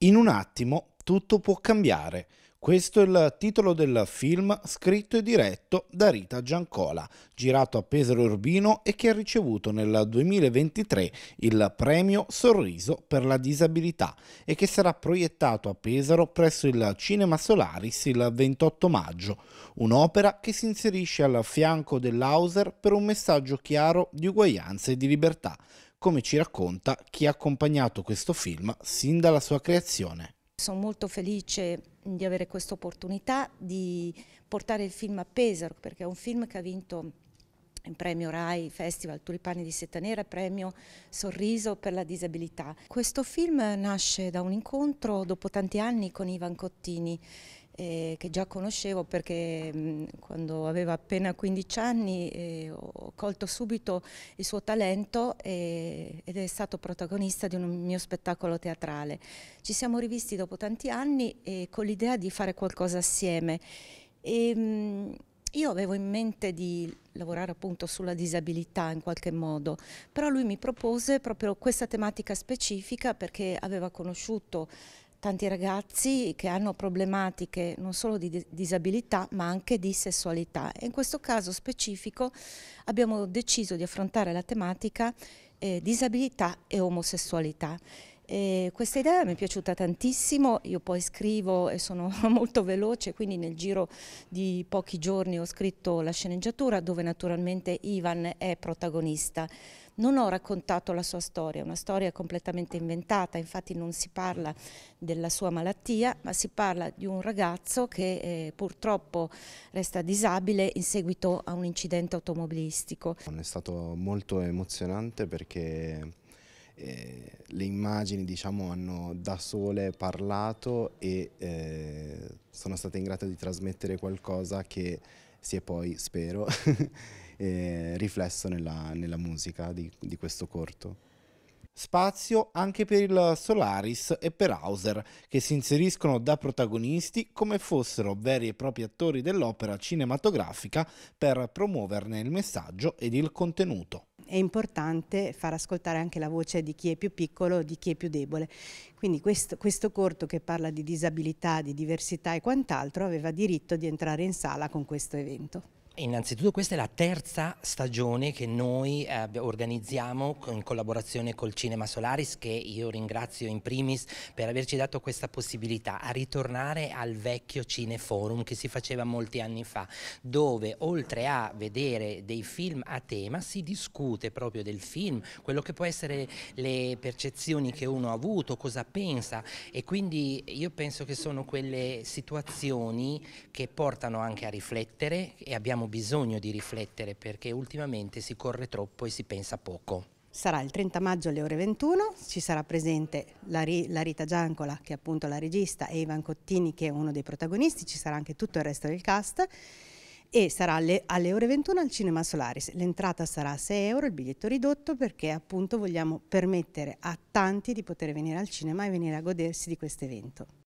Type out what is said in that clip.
In un attimo tutto può cambiare. Questo è il titolo del film scritto e diretto da Rita Giancola, girato a Pesaro Urbino e che ha ricevuto nel 2023 il premio Sorriso per la disabilità e che sarà proiettato a Pesaro presso il Cinema Solaris il 28 maggio, un'opera che si inserisce al fianco dell'Hauser per un messaggio chiaro di uguaglianza e di libertà, come ci racconta chi ha accompagnato questo film sin dalla sua creazione. Sono molto felice di avere questa opportunità di portare il film a Pesaro, perché è un film che ha vinto il premio RAI Festival Tulipani di Seta Nera, premio Sorriso per la disabilità. Questo film nasce da un incontro dopo tanti anni con Ivan Cottini eh, che già conoscevo perché mh, mm, quando aveva appena 15 anni eh, ho colto subito il suo talento e, ed è stato protagonista di un mio spettacolo teatrale. Ci siamo rivisti dopo tanti anni eh, con l'idea di fare qualcosa assieme. E, mh, mm, io avevo in mente di lavorare appunto sulla disabilità in qualche modo, però lui mi propose proprio questa tematica specifica perché aveva conosciuto tanti ragazzi che hanno problematiche non solo di disabilità ma anche di sessualità e in questo caso specifico abbiamo deciso di affrontare la tematica eh, disabilità e omosessualità e questa idea mi è piaciuta tantissimo, io poi scrivo e sono molto veloce, quindi nel giro di pochi giorni ho scritto la sceneggiatura dove naturalmente Ivan è protagonista. Non ho raccontato la sua storia, una storia completamente inventata, infatti non si parla della sua malattia, ma si parla di un ragazzo che eh, purtroppo resta disabile in seguito a un incidente automobilistico. È stato molto emozionante perché eh, le immagini diciamo, hanno da sole parlato e eh, sono state in grado di trasmettere qualcosa che si è poi, spero, eh, riflesso nella, nella musica di, di questo corto spazio anche per il Solaris e per Hauser, che si inseriscono da protagonisti come fossero veri e propri attori dell'opera cinematografica per promuoverne il messaggio ed il contenuto è importante far ascoltare anche la voce di chi è più piccolo, di chi è più debole. Quindi questo, questo corto che parla di disabilità, di diversità e quant'altro aveva diritto di entrare in sala con questo evento. Innanzitutto questa è la terza stagione che noi eh, organizziamo in collaborazione col Cinema Solaris che io ringrazio in primis per averci dato questa possibilità a ritornare al vecchio Cineforum che si faceva molti anni fa dove oltre a vedere dei film a tema si discute proprio del film, quello che può essere le percezioni che uno ha avuto, cosa pensa e quindi io penso che sono quelle situazioni che portano anche a riflettere e abbiamo abbiamo bisogno di riflettere perché ultimamente si corre troppo e si pensa poco. Sarà il 30 maggio alle ore 21, ci sarà presente la, la Rita Giancola che è appunto la regista e Ivan Cottini che è uno dei protagonisti, ci sarà anche tutto il resto del cast e sarà alle, alle, ore 21 al Cinema Solaris. L'entrata sarà a 6 euro, il biglietto ridotto perché appunto vogliamo permettere a tanti di poter venire al cinema e venire a godersi di questo evento.